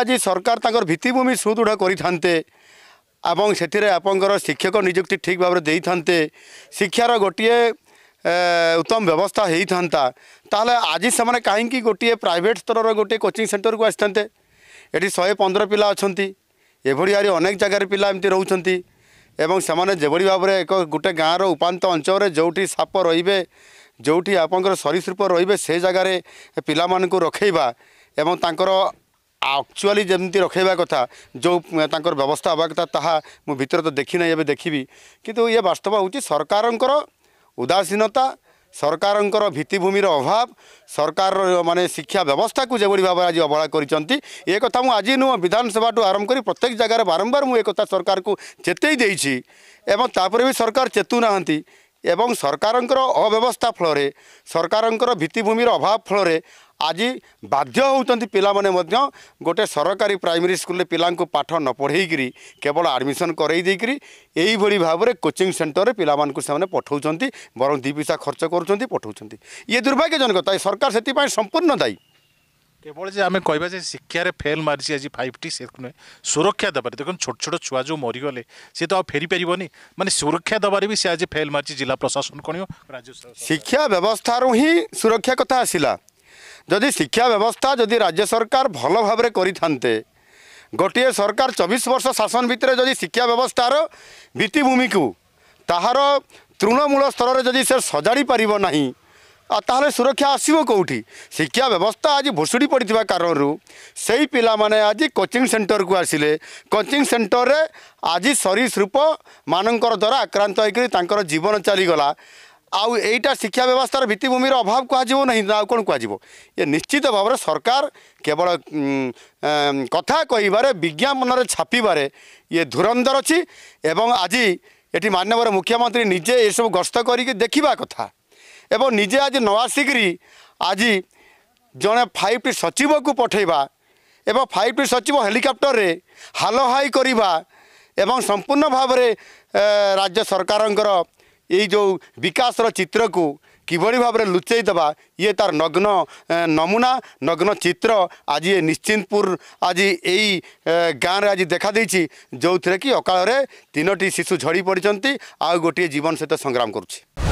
ଆଜି ସରକାର ତାଙ୍କର ଭିତ୍ତିଭୂମି ସୁଦୃଢ଼ କରିଥାନ୍ତେ ଏବଂ ସେଥିରେ ଆପଣଙ୍କର ଶିକ୍ଷକ ନିଯୁକ୍ତି ଠିକ୍ ଭାବରେ ଦେଇଥାନ୍ତେ ଶିକ୍ଷାର ଗୋଟିଏ ଉତ୍ତମ ବ୍ୟବସ୍ଥା ହେଇଥାନ୍ତା ତାହେଲେ ଆଜି ସେମାନେ କାହିଁକି ଗୋଟିଏ ପ୍ରାଇଭେଟ୍ ସ୍ତରର ଗୋଟିଏ କୋଚିଂ ସେଣ୍ଟରକୁ ଆସିଥାନ୍ତେ ଏଠି ଶହେ ପନ୍ଦର ପିଲା ଅଛନ୍ତି ଏଭଳି ଆହୁରି ଅନେକ ଜାଗାରେ ପିଲା ଏମିତି ରହୁଛନ୍ତି ଏବଂ ସେମାନେ ଯେଭଳି ଭାବରେ ଏକ ଗୋଟେ ଗାଁର ଉପାନ୍ତ ଅଞ୍ଚଳରେ ଯେଉଁଠି ସାପ ରହିବେ ଯେଉଁଠି ଆପଣଙ୍କର ସରିସୃପ ରହିବେ ସେ ଜାଗାରେ ପିଲାମାନଙ୍କୁ ରଖେଇବା ଏବଂ ତାଙ୍କର ଆକ୍ଚୁଆଲି ଯେମିତି ରଖେଇବା କଥା ଯେଉଁ ତାଙ୍କର ବ୍ୟବସ୍ଥା ହେବା କଥା ତାହା ମୁଁ ଭିତରେ ତ ଦେଖିନାହିଁ ଏବେ ଦେଖିବି କିନ୍ତୁ ଇଏ ବାସ୍ତବ ହେଉଛି ସରକାରଙ୍କର ଉଦାସୀନତା ସରକାରଙ୍କର ଭିତ୍ତିଭୂମିର ଅଭାବ ସରକାରର ମାନେ ଶିକ୍ଷା ବ୍ୟବସ୍ଥାକୁ ଯେଭଳି ଭାବରେ ଆଜି ଅବହେଳା କରିଛନ୍ତି ଏ କଥା ମୁଁ ଆଜି ନୁହଁ ବିଧାନସଭାଠୁ ଆରମ୍ଭ କରି ପ୍ରତ୍ୟେକ ଜାଗାରେ ବାରମ୍ବାର ମୁଁ ଏ କଥା ସରକାରକୁ ଚେତେଇ ଦେଇଛି ଏବଂ ତାପରେ ବି ସରକାର ଚେତୁନାହାନ୍ତି सरकारको अव्यवस्था फल सरकारको भित्तिभूमि अभाव फल आज बाध्य पिया गोटे सरकारी प्राइमरी स्कुल पिया पाठ नपढाइक केवल आडमिसन कैदेकरी एभली भावना कोचिङ सेन्टर पिलाउने पठाउँछ बरङ दुई पैसा खर्च गरुन पठाउँछ य दुर्भाग्यजनक त सरकार संपूर्ण दायी केवल आम शिक्षा फेल् मरिस फाइभ ट न सुरक्षा दबारि त छोटो छोटो छुवा जो मरिगले सि त आउँ फेरी पारब्ने मैले सुरक्षा दबारि सि फेल् मिछ जिल्ला प्रशासन किन शिक्षा व्यवस्थु हिँड सुरक्षा कथा आसला शिक्ष्य सरकार भल भावे गरिबिस वर्ष शासनभित्र शिक्षा व्यवस्थ्य भित्तिभूमिको तार तृणमूल स्तर जि सजाडि पार नै ତାହେଲେ ସୁରକ୍ଷା ଆସିବ କେଉଁଠି ଶିକ୍ଷା ବ୍ୟବସ୍ଥା ଆଜି ଭୁଷୁଡ଼ି ପଡ଼ିଥିବା କାରଣରୁ ସେଇ ପିଲାମାନେ ଆଜି କୋଚିଂ ସେଣ୍ଟରକୁ ଆସିଲେ କୋଚିଂ ସେଣ୍ଟରରେ ଆଜି ସରୀସୃପମାନଙ୍କର ଦ୍ୱାରା ଆକ୍ରାନ୍ତ ହୋଇକରି ତାଙ୍କର ଜୀବନ ଚାଲିଗଲା ଆଉ ଏଇଟା ଶିକ୍ଷା ବ୍ୟବସ୍ଥାର ଭିତ୍ତିଭୂମିର ଅଭାବ କୁହାଯିବ ନାହିଁ ନା ଆଉ କ'ଣ କୁହାଯିବ ଏ ନିଶ୍ଚିତ ଭାବରେ ସରକାର କେବଳ କଥା କହିବାରେ ବିଜ୍ଞାପନରେ ଛାପିବାରେ ଇଏ ଧୁରନ୍ଧର ଅଛି ଏବଂ ଆଜି ଏଠି ମାନ୍ୟବର ମୁଖ୍ୟମନ୍ତ୍ରୀ ନିଜେ ଏସବୁ ଗସ୍ତ କରିକି ଦେଖିବା କଥା ଏବଂ ନିଜେ ଆଜି ନ ଆସିକରି ଆଜି ଜଣେ ଫାଇଭ୍ ଟି ସଚିବକୁ ପଠାଇବା ଏବଂ ଫାଇଭ୍ ଟି ସଚିବ ହେଲିକପ୍ଟରରେ ହାଲହାଇ କରିବା ଏବଂ ସମ୍ପୂର୍ଣ୍ଣ ଭାବରେ ରାଜ୍ୟ ସରକାରଙ୍କର ଏଇ ଯେଉଁ ବିକାଶର ଚିତ୍ରକୁ କିଭଳି ଭାବରେ ଲୁଚେଇ ଦେବା ଇଏ ତାର ନଗ୍ନ ନମୁନା ନଗ୍ନ ଚିତ୍ର ଆଜି ଏ ନିଶ୍ଚିନ୍ତପୁର ଆଜି ଏଇ ଗାଁରେ ଆଜି ଦେଖାଦେଇଛି ଯେଉଁଥିରେ କି ଅକାଳରେ ତିନୋଟି ଶିଶୁ ଝଡ଼ି ପଡ଼ିଛନ୍ତି ଆଉ ଗୋଟିଏ ଜୀବନ ସହିତ ସଂଗ୍ରାମ କରୁଛି